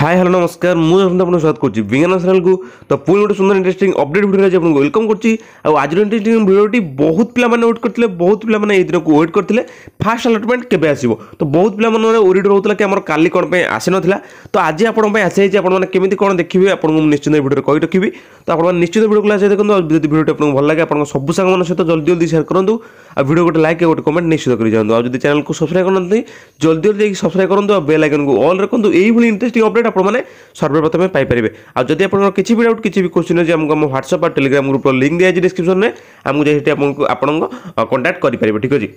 high hello ନମସ୍କାର ମୁଁ ଆପଣଙ୍କୁ ସ୍ୱାଗତ କରୁଛି ବିଜ୍ଞାନ ଚ୍ୟାନେଲକୁ ତ ପୁଣି ଗୋଟେ ସୁନ୍ଦର ଇଣ୍ଟରେଷ୍ଟିଂ ଅପଡେଟ୍ ଭିଡ଼ିଓରେ ଆଜି ଆପଣଙ୍କୁ ୱେଲକମ୍ କରୁଛି ଆଉ ଆଜିର ଇଣ୍ଟରେଷ୍ଟିଂ ଭିଡ଼ିଓଟି ବହୁତ ପିଲାମାନେ ୱେଟ୍ କରିଥିଲେ ବହୁତ ପିଲାମାନେ ଏହି ଦିନକୁ ୱେଟ୍ କରିଥିଲେ ଫାଷ୍ଟ ଆଲଟମେଣ୍ଟ କେବେ ଆସିବ ତ ବହୁତ ପିଲାମାନେ ଓରିଡ୍ ରହୁଥିଲା କି ଆମର କାଲି କ'ଣ ପାଇଁ ଆସିନଥିଲା ତ ଆଜି ଆପଣଙ୍କ ପାଇଁ ଆସିଯାଇଛି ଆପଣମାନେ କେମିତି କ'ଣ ଦେଖିବେ ଆପଣଙ୍କୁ ମୁଁ ନିଶ୍ଚିନ୍ତ ଭିଡ଼ିଓରେ କହି ରଖିବି ତ ଆପଣମାନେ ନିଶ୍ଚିନ୍ତ ଭିଡ଼ିଓ କ୍ଲାସ୍ ଦେଖନ୍ତୁ ଯଦି ଭିଡ଼ିଓଟି ଆପଣଙ୍କୁ ଭଲ ଲାଗେ ଆପଣଙ୍କ ସବୁ ସାଙ୍ଗମାନଙ୍କ ସହିତ ଜଲ୍ଦି ଜଲ୍ଦି ସେୟାର କରନ୍ତୁ ଆଉ ଭିଡ଼ିଓ ଗୋଟେ ଲାଇକ୍ ଗୋଟେ କମେଣ୍ଟ ନିଶ୍ଚିତ କରିଯାଆନ୍ତୁ ଆଉ ଯଦି ଚ୍ୟାନେଲକୁ ସବସ୍କ୍ରାଇବ୍ କରନ୍ତି ଜଲ୍ଦି ଜଲ୍ଦି ଯାଇକି ସବସ୍କ୍ରାଇବ୍ କରନ୍ତୁ ଆଉ ବେଲ୍ ଆଇକନ୍କୁ ଅଲ୍ ରଖନ୍ତୁ ଏଇଭଳି ଇଣ୍ଟରେଷ୍ଟିଂ ଅପଡ଼େଟ୍ ଆପଣମାନେ ସର୍ବପ୍ରଥମେ ପାଇପାରିବେ ଆଉ ଯଦି ଆପଣଙ୍କର କିଛି ବି ଡାଉଟ୍ କିଛି ବି କୋଶ୍ଚିନ୍ ଅଛି ଆମକୁ ଆମ ହ୍ୱାଟ୍ସଆପ୍ ଆଉ ଟେଲିଗ୍ରାମ ଗ୍ରୁପ୍ର ଲିଙ୍କ୍ ଦିଆଯାଇଛି ଡିସ୍କ୍ରିପ୍ସନ୍ରେ ଆମକୁ ଯାଇ ସେଠି ଆପଣଙ୍କୁ ଆପଣଙ୍କ କଣ୍ଟାକ୍ଟ କରିପାରିବେ ଠିକ୍ ଅଛି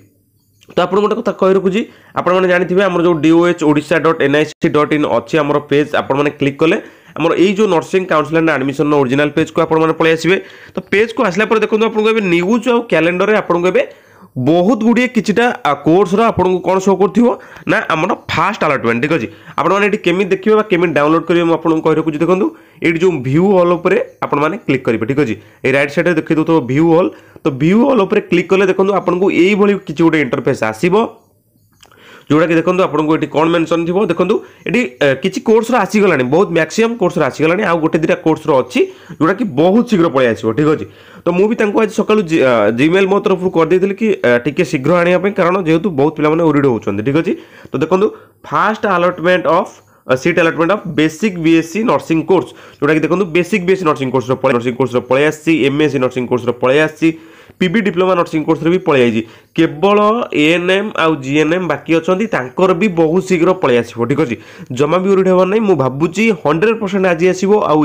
ତ ଆପଣଙ୍କୁ ଗୋଟେ କଥା କହି ରଖୁଛି ଆପଣମାନେ ଜାଣିଥିବେ ଆମର ଯେଉଁ DOH Odisha dot NIC dot in ଅଛି ଆମର ପେଜ୍ ଆପଣମାନେ କ୍ଲିକ୍ କଲେ ଆମର ଏଇ ଯେଉଁ nursing council and admission original page কু আপনার পলাই আসবে তো পেজ কু আসলা পরে দেখুন আপনার এবার নিউজ আউ ক্যালেন্ডর আপনার ବହୁତ ଗୁଡ଼ିଏ କିଛିଟା କୋର୍ସର ଆପଣଙ୍କୁ କ'ଣ ଶୋ କରୁଥିବ ନା ଆମର ଫାଷ୍ଟ ଆଲଟମେଣ୍ଟ ଠିକ୍ ଅଛି ଆପଣମାନେ ଏଠି କେମିତି ଦେଖିବେ ବା କେମିତି ଡାଉନଲୋଡ଼ କରିବେ ମୁଁ ଆପଣଙ୍କୁ କହି ରଖୁଛି ଦେଖନ୍ତୁ ଏଇଠି ଯେଉଁ ଭ୍ୟୁ ହଲ୍ ଉପରେ ଆପଣମାନେ କ୍ଲିକ୍ କରିବେ ଠିକ୍ ଅଛି ଏଇ ରାଇଟ୍ ସାଇଡ଼୍ରେ ଦେଖି ଦେଉଥିବ ଭ୍ୟୁ ହଲ୍ ତ ଭ୍ୟୁ ହଲ୍ ଉପରେ କ୍ଲିକ୍ କଲେ ଦେଖନ୍ତୁ ଆପଣଙ୍କୁ ଏଇଭଳି କିଛି ଗୋଟେ ଇଣ୍ଟରଫେସ୍ ଆସିବ ଯେଉଁଟାକି ଦେଖନ୍ତୁ ଆପଣଙ୍କୁ ଏଠି କ'ଣ ମେନସନ୍ ଥିବ ଦେଖନ୍ତୁ ଏଠି କିଛି କୋର୍ସର ଆସିଗଲାଣି ବହୁତ ମ୍ୟାକ୍ସିମମ୍ କୋର୍ସର ଆସିଗଲାଣି ଆଉ ଗୋଟେ ଦୁଇଟା କୋର୍ସର ଅଛି ଯେଉଁଟାକି ବହୁତ ଶୀଘ୍ର ପଳେଇ ଆସିବ ଠିକ୍ ଅଛି ତ ମୁଁ ବି ତାଙ୍କୁ ଆଜି ସକାଳୁ ଜିମେଲ୍ ମୋ ତରଫରୁ କରିଦେଇଥିଲି କି ଟିକେ ଶୀଘ୍ର ଆଣିବା ପାଇଁ କାରଣ ଯେହେତୁ ବହୁତ ପିଲାମାନେ ଓରିଡ଼ ହେଉଛନ୍ତି ଠିକ୍ ଅଛି ତ ଦେଖନ୍ତୁ first allotment of seat allotment of basic BSc nursing course যেটা কি দেখুন বেসিক বিএসসি নর্সিং ନର୍ସିଂ পড়ে নর্সিং কোর্সর পড়ে আসছি এমএসসি ନର୍ସିଂ কোর্সর ପଳେଇ ଆସିଛି ପିବି ଡିପ୍ଲୋମା ନର୍ସିଂ କୋର୍ସରେ ବି ପଳେଇ ଆଇଛି କେବଳ ଏଏନ୍ଏମ୍ ଆଉ ଜିଏନ୍ଏମ୍ ବାକି ଅଛନ୍ତି ତାଙ୍କର ବି ବହୁତ ଶୀଘ୍ର ପଳେଇ ଆସିବ ଠିକ୍ ଅଛି ଜମା ବି ୱରିଡ୍ ହେବାର ନାହିଁ ମୁଁ ଭାବୁଛି ହଣ୍ଡ୍ରେଡ଼ ପରସେଣ୍ଟ ଆଜି ଆସିବ ଆଉ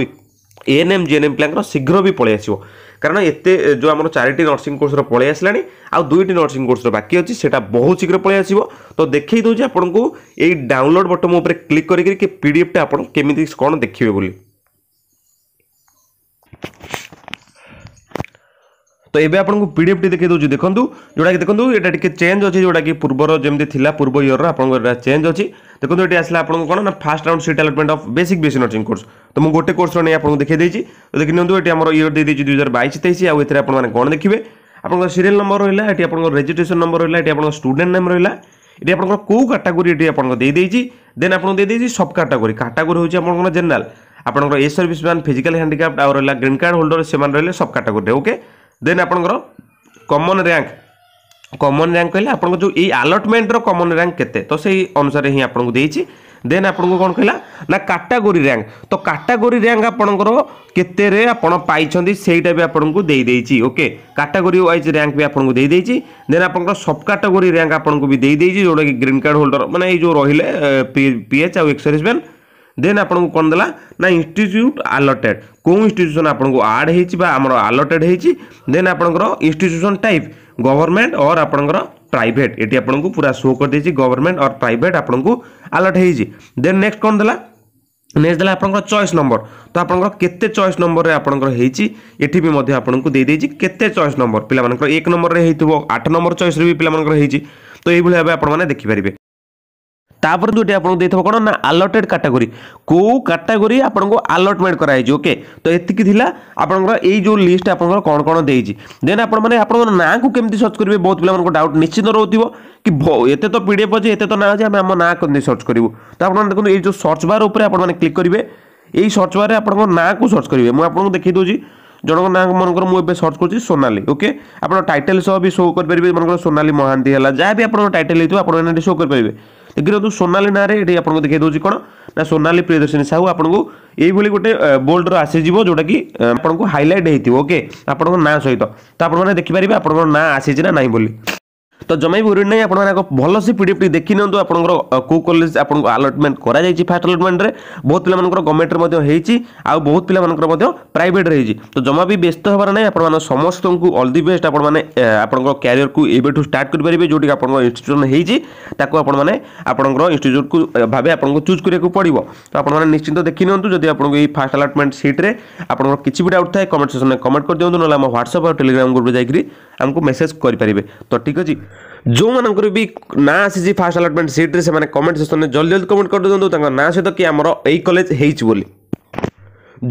ଏଏନ୍ଏମ୍ ଜିଏନ୍ଏମ୍ ପିଲାଙ୍କର ଶୀଘ୍ର ବି ପଳେଇ ଆସିବ କାରଣ ଏତେ ଯେଉଁ ଆମର ଚାରିଟି ନର୍ସିଂ କୋର୍ସର ପଳେଇ ଆସିଲାଣି ଆଉ ଦୁଇଟି ନର୍ସିଂ କୋର୍ସର ବାକି ଅଛି ସେଇଟା ବହୁତ ଶୀଘ୍ର ପଳେଇ ଆସିବ ତ ଦେଖେଇ ଦେଉଛି ଆପଣଙ୍କୁ ଏଇ ଡାଉନଲୋଡ଼ ବଟନ୍ ଉପରେ କ୍ଲିକ୍ କରିକି କି ପିଡ଼ିଏଫ୍ଟା ଆପଣ କେମିତି କ'ଣ ଦେଖିବେ ବୋଲି তো এবে আপনার পিডিএফটি দেখাই দেছি দেখুন যেটা দেখুন এটা টিকি চেঞ্জ অছি যেটা কি পূর্বর যেমনি লা পূর্ব ইয়র আপনার এটা চেঞ্জ অছি দেখুন এটি আসলে আপনার কোণ না first round seat allotment of basic বেসি নর্সিং কোর্স তো মু গোটে কোর্সর নিয়ে আপনার দেখাই দিয়েছি তো দেখি নিউ এটি আমার ইয়র দিয়ে দিয়েছি দুই হাজার বাইশ তেইশ আউ এতে আপনার কোণ দেখবে আপনার সিরিয়াল নম্বর রহলা এটি আপনার রেজিস্ট্রেসন নম্বর রহলা এটি আপনার স্টুডেন্ট নেম রহলা এটি আপনার কেউ ক্যাটাগোরি এটি আপনার দিয়ে দিয়েছি দেন আপনার দিয়ে দিয়েছি সব ক্যাটাগোরি ক্যাটাগোরি হচ্ছে আপনার জেনারেল আপনার এ সর্ভিস ম্যান ফিজিক্যাল হ্যান্ডিক্রাফ্ট আর রহলা গ্রিন কার্ড হোল্ডর সে রহলে সব ক্যাটাগোরি ওকে ଦେନ୍ ଆପଣଙ୍କର କମନ୍ ର୍ୟାଙ୍କ କମନ୍ ର୍ୟାଙ୍କ କହିଲେ ଆପଣଙ୍କ ଯେଉଁ ଏଇ ଆଲଟମେଣ୍ଟର କମନ୍ ର୍ୟାଙ୍କ କେତେ ତ ସେଇ ଅନୁସାରେ ହିଁ ଆପଣଙ୍କୁ ଦେଇଛି ଦେନ୍ ଆପଣଙ୍କୁ କ'ଣ କହିଲା ନା କାଟାଗୋରୀ ର୍ୟାଙ୍କ ତ କାଟାଗୋରୀ ର୍ୟାଙ୍କ ଆପଣଙ୍କର କେତେରେ ଆପଣ ପାଇଛନ୍ତି ସେଇଟା ବି ଆପଣଙ୍କୁ ଦେଇଦେଇଛି ଓକେ କାଟାଗୋରୀ ୱାଇଜ୍ ର୍ୟାଙ୍କ ବି ଆପଣଙ୍କୁ ଦେଇଦେଇଛି ଦେନ୍ ଆପଣଙ୍କର ସବ୍ କାଟାଗୋରୀ ର୍ୟାଙ୍କ ଆପଣଙ୍କୁ ବି ଦେଇଦେଇଛି ଯେଉଁଟାକି ଗ୍ରୀନ୍ କାର୍ଡ଼ ହୋଲ୍ଡର ମାନେ ଏଇ ଯେଉଁ ରହିଲେ ପି ଏଚ୍ ଆଉ ଏକ୍ସର୍ଭିସମ୍ୟାନ୍ देन आपको कौन देला ना इनट्यूट आलटेड कौ इनट्यूशन आपको आड हो आलटेड होन आपर इनट्यूशन टाइप गवर्नमेंट और आपंकर प्राइट ये आपको पूरा शो कर देती गवर्नमेंट और प्राइट आपको आलट हो देन नेक्स्ट कौन देला नेक्स्ट देखा आप चयस नंबर तो आपर के चयस नंबर आपंकर होती केत चयस नंबर पे एक नंबर में होथ नंबर चयस भी पे तो यही भाव आप देखिपारे ତାପରେ ଯେଉଁଠି ଆପଣଙ୍କୁ ଦେଇଥିବ କ'ଣ ନା ଆଲଟେଡ୍ କାଟାଗୋରୀ କେଉଁ କାଟାଗୋରୀ ଆପଣଙ୍କୁ ଆଲଟମେଣ୍ଟ କରାଯାଇଛି ଓକେ ତ ଏତିକି ଥିଲା ଆପଣଙ୍କର ଏଇ ଯେଉଁ ଲିଷ୍ଟ ଆପଣଙ୍କର କ'ଣ କ'ଣ ଦେଇଛି ଦେନ୍ ଆପଣମାନେ ଆପଣଙ୍କ ନାଁକୁ କେମିତି ସର୍ଚ୍ଚ କରିବେ ବହୁତ ପିଲାମାନଙ୍କ ଡାଉଟ୍ ନିଶ୍ଚିତ ରହୁଥିବ କି ଏତେ ତ ପି ଡି ଏଫ୍ ଅଛି ଏତେ ତ ନାଁ ଅଛି ଆମେ ଆମ ନାଁ କେମିତି ସର୍ଚ୍ଚ କରିବୁ ତ ଆପଣମାନେ ଦେଖନ୍ତୁ ଏଇ ଯେଉଁ ସର୍ଚ୍ଚ ବାର୍ ଉପରେ ଆପଣମାନେ କ୍ଲିକ୍ କରିବେ ଏଇ ସର୍ଚ୍ଚ ବାର୍ରେ ଆପଣଙ୍କ ନାଁକୁ ସର୍ଚ୍ଚ କରିବେ ମୁଁ ଆପଣଙ୍କୁ ଦେଖି ଦେଉଛି ଜଣଙ୍କ ନାଁ ମନେକର ମୁଁ ଏବେ ସର୍ଚ୍ଚ କରୁଛି ସୋନାଲି ଓକେ ଆପଣ ଟାଇଟେଲ୍ ସହ ବି ଶୋ କରିପାରିବେ ମନେକର ସୋନାଲି ମହାନ୍ତି ହେଲା ଯାହା ବି ଆପଣଙ୍କ ଟାଇଟେଲ୍ ହେଇଥିବ ଆପଣ ଏଠି ଶୋ କରିପାରିବେ ଦେଖିନିଅନ୍ତୁ ସୋନାଲି ନାଁରେ ଏଠି ଆପଣଙ୍କୁ ଦେଖାଇ ଦେଉଛି କ'ଣ ନା ସୋନାଲି ପ୍ରିୟଦର୍ଶିନୀ ସାହୁ ଆପଣଙ୍କୁ ଏଇଭଳି ଗୋଟେ ବୋଲ୍ଡର ଆସିଯିବ ଯେଉଁଟାକି ଆପଣଙ୍କୁ ହାଇଲାଇଟ୍ ହେଇଥିବ ଓକେ ଆପଣଙ୍କ ନାଁ ସହିତ ତ ଆପଣମାନେ ଦେଖିପାରିବେ ଆପଣଙ୍କ ନାଁ ଆସିଛି ନା ନାହିଁ ବୋଲି তো জମାই ବୁରିନ ନାହିଁ ଆପଣମାନେ ଭଲସେ ପି ଡି ଏଫ୍ଟି ଦେଖିନିଅନ୍ତୁ ଆପଣଙ୍କର କେଉଁ କଲେଜ ଆପଣଙ୍କୁ ଆଲଟମେଣ୍ଟ କରାଯାଇଛି ଫାଷ୍ଟ ଆଲଟମେଣ୍ଟରେ ବହୁତ ପିଲାମାନଙ୍କର ଗଭର୍ଣ୍ଣମେଣ୍ଟରେ ମଧ୍ୟ ହେଇଛି ଆଉ ବହୁତ ପିଲାମାନଙ୍କର ମଧ୍ୟ ପ୍ରାଇଭେଟରେ ହେଇଛି ତ ଜମା ବି ବ୍ୟସ୍ତ ହେବାର ନାହିଁ ଆପଣମାନେ ସମସ୍ତଙ୍କୁ ଅଲ୍ ଦି ବେଷ୍ଟ ଆପଣମାନେ ଆପଣଙ୍କ କ୍ୟାରିୟରକୁ ଏବେଠୁ ଷ୍ଟାର୍ଟ କରିପାରିବେ ଯେଉଁଠିକି ଆପଣଙ୍କ ଇନଷ୍ଟିଚ୍ୟୁସନ୍ ହେଇଛି ତାକୁ ଆପଣମାନେ ଆପଣଙ୍କର ଇନଷ୍ଟିଚ୍ୟୁଟ୍କୁ ଭାବେ ଆପଣଙ୍କୁ ଚୁଜ୍ କରିବାକୁ ପଡ଼ିବ ତ ଆପଣମାନେ ନିଶ୍ଚିନ୍ତ ଦେଖିନିଅନ୍ତୁ ଯଦି ଆପଣଙ୍କୁ ଏଇ ଫାଷ୍ଟ ଆଲଟମେଣ୍ଟ ସିଟ୍ରେ ଆପଣଙ୍କର କିଛି ବି ଡାଉଟ୍ ଥାଏ କମେଣ୍ଟ ସେକ୍ସନରେ କମେଣ୍ଟ କରିଦିଅନ୍ତୁ ନହେଲେ ଆମ ହ୍ୱାଟ୍ସଆପ୍ ଆଉ ଟେଲିଗ୍ରାମ ଗ୍ରୁପ୍ରେ ଯାଇକରି ଆମକୁ ମେସେଜ୍ କରିପାରିବେ ତ ଠିକ୍ ଅଛି ଯେଉଁମାନଙ୍କର ବି ନାଁ ଆସିଛି ଫାର୍ଷ୍ଟ ଆଲଟମେଣ୍ଟ ସିଟ୍ରେ ସେମାନେ କମେଣ୍ଟ ସେକ୍ସନ୍ରେ ଜଲ୍ଦି ଜଲ୍ଦି କମେଣ୍ଟ କରିଦିଅନ୍ତୁ ତାଙ୍କ ନାଁ ସହିତ କି ଆମର ଏଇ କଲେଜ ହେଇଛି ବୋଲି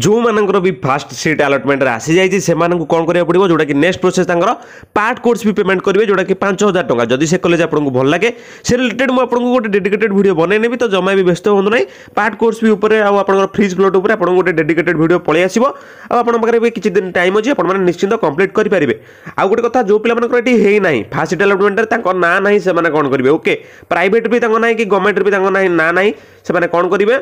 ଯେଉଁମାନଙ୍କର ବି ଫାଷ୍ଟ ସିଟ୍ ଆଲଟମେଣ୍ଟରେ ଆସିଯାଇଛି ସେମାନଙ୍କୁ କ'ଣ କରିବାକୁ ପଡ଼ିବ ଯେଉଁଟାକି ନେକ୍ସଟ ପ୍ରୋସେସ୍ ତାଙ୍କର ପାର୍ଟ କୋର୍ସ ବି ପେମେଣ୍ଟ କରିବେ ଯେଉଁଟାକି ପାଞ୍ଚ ହଜାର ଟଙ୍କା ଯଦି ସେ କଲେଜ ଆପଣଙ୍କୁ ଭଲ ଲାଗେ ସେ ରିଲେଟେଡ଼ ମୁଁ ଆପଣଙ୍କୁ ଗୋଟେ ଡେଡିକେଟେଡ଼ ଭିଡ଼ିଓ ବନେଇ ନେବି ତ ଜମା ବି ବ୍ୟସ୍ତ ହୁଅନ୍ତୁ ନାହିଁ ପାର୍ଟ କୋର୍ସ ବି ଉପରେ ଆଉ ଆପଣଙ୍କର ଫ୍ରିଜ୍ ପ୍ଲଟ୍ ଉପରେ ଆପଣଙ୍କୁ ଗୋଟେ ଡେଡିକେଟେଡ଼ ଭିଡ଼ିଓ ପଳେଇ ଆସିବ ଆଉ ଆପଣଙ୍କ ପାଖରେ ବି କିଛି ଦିନ ଟାଇମ୍ ଅଛି ଆପଣମାନେ ନିଶ୍ଚିନ୍ତ କମ୍ପ୍ଲିଟ୍ କରିପାରିବେ ଆଉ ଗୋଟେ କଥା ଯେଉଁ ପିଲାମାନଙ୍କର ଏଠି ହେଇନାହିଁ ଫାଷ୍ଟ ସିଟ୍ ଆଲଟମେଣ୍ଟରେ ତାଙ୍କ ନାଁ ନାହିଁ ସେମାନେ କ'ଣ କରିବେ ଓକେ ପ୍ରାଇଭେଟ୍ ବି ତାଙ୍କ ନାହିଁ କି ଗଭର୍ଣ୍ଣମେଣ୍ଟରେ ବି ତାଙ୍କ ନାହିଁ ନାଁ ନାହିଁ ସେମାନେ କ'ଣ କରିବେ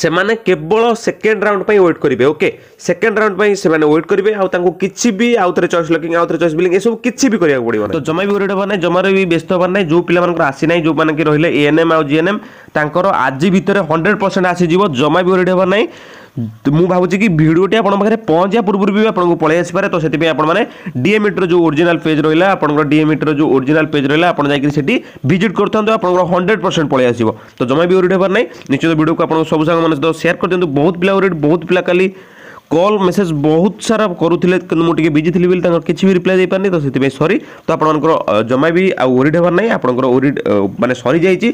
ସେମାନେ କେବଳ ସେକେଣ୍ଡ ରାଉଣ୍ଡ ପାଇଁ ୱେଟ୍ କରିବେ ଓକେ ସେକେଣ୍ଡ ରାଉଣ୍ଡ ପାଇଁ ସେମାନେ ୱେଟ୍ କରିବେ ଆଉ ତାଙ୍କୁ କିଛି ବି ଆଉ ଥରେ ଚଏସ୍ ଲକିଂ ଆଉ ଥରେ ଚଏସ୍ ବିଲିଂ ଏସବୁ କିଛି ବି କରିବାକୁ ପଡ଼ିବ ତ ଜମା ବି ଗୋଟେ ହେବାର ନାହିଁ ଜମାରେ ବି ବ୍ୟସ୍ତ ହେବାର ନାହିଁ ଯେଉଁ ପିଲାମାନଙ୍କର ଆସିନାହିଁ ଯେଉଁମାନେ କି ରହିଲେ ଏଏନ୍ଏମ୍ ଆଉ ଜିଏନ୍ଏମ୍ ତାଙ୍କର ଆଜି ଭିତରେ ହଣ୍ଡ୍ରେଡ଼ ପରସେଣ୍ଟ ଆସିଯିବ ଜମା ବି ୱେଟ୍ ହେବାର ନାହିଁ ମୁଁ ଭାବୁଛି କି ଭିଡ଼ିଓଟି ଆପଣଙ୍କ ପାଖରେ ପହଞ୍ଚିବା ପୂର୍ବରୁ ବି ଆପଣଙ୍କୁ ପଳେଇ ଆସିପାରେ ତ ସେଥିପାଇଁ ଆପଣମାନେ ଡିଏମିଟ୍ର ଯେଉଁ ଓରିଜିନାଲ୍ ପେଜ୍ ରହିଲା ଆପଣଙ୍କର ଡିଏମିଟ୍ର ଯେଉଁ ଓରିଜିନାଲ୍ ପେଜ୍ ରହିଲା ଆପଣ ଯାଇକି ସେଠି ଭିଜିଟ୍ କରିଥାନ୍ତୁ ଆପଣଙ୍କର ହଣ୍ଡ୍ରେଡ଼ ପରସେଣ୍ଟ ପଳେଇ ଆସିବ ତ ଜମା ବି ଓରିଟ୍ ହେବାର ନାହିଁ ନିଶ୍ଚିତ ଭିଡ଼ିଓକୁ ଆପଣଙ୍କ ସବୁ ସାଙ୍ଗମାନଙ୍କ ସହିତ ସେୟାର କରିଦିଅନ୍ତୁ ବହୁତ ପିଲା ଓରିଟ୍ ବହୁତ ପିଲା କାଲି কল মেসেজ বহুত সারা করুলে কিন্তু মু টিকে বিজি থিলি বলি তাঙ্কর কিছু বি রিপ্লাই দেই পারনি তো সেতিপাই সরি তো আপনাদের জমা বি ওরিড হবার নাই আপনাদের ওরিড মানে সরি যাইছি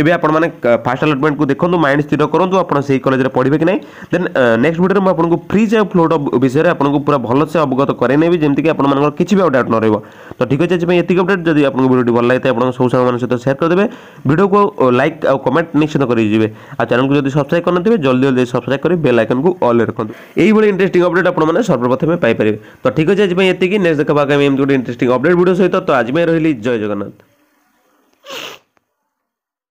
এবে আপন মানে ফার্স্ট আলটমেন্ট কু দেখুন মাইন্ড স্থির করুন আপনার সেই কলেজে পড়বে কি না দেন নেক্সট ভিডিওরে মু আপনাদের ফ্রিজ আর ফ্লোট বিষয়ে আপনাদের পুরা ভালসে অবগত করে নেবি যেমতি কি আপনাদের কিছু বি ডাউট ন রহিব তো ঠিক আছে আজপাই এতিক অপডেট যদি আপনাদের ভিডিওটি ভাল লাগে আপনাদের সব সাং সাংমান সহ শেয়ার করে দেবে ভিডিওকে লাইক আর কমেন্ট নিশ্চিত করে যাবে আর চ্যানেলকে যদি সবসক্রাইব করে নেবে জলদি জলদি সবসক্রাইব করে বেল আইকনকে অল রাখুন এই ଏଇଭଳି ଇଣ୍ଟରେଷ୍ଟିଂ ଅପଡେଟ୍ ଆପଣମାନେ ସର୍ବପ୍ରଥମେ ପାଇପାରିବେ ତ ଠିକ୍ ଅଛି ଆଜି ପାଇଁ ଏତିକି ନେକ୍ସଟ ଦେଖିବା ଆଗାମୀ ଏମିତି ଗୋଟେ ଇଣ୍ଟରେଷ୍ଟିଂ ଅପଡେଟ୍ ଭିଡ଼ିଓ ସହିତ ତ ଆଜି ପାଇଁ ରହିଲି ଜୟ ଜଗନ୍ନାଥ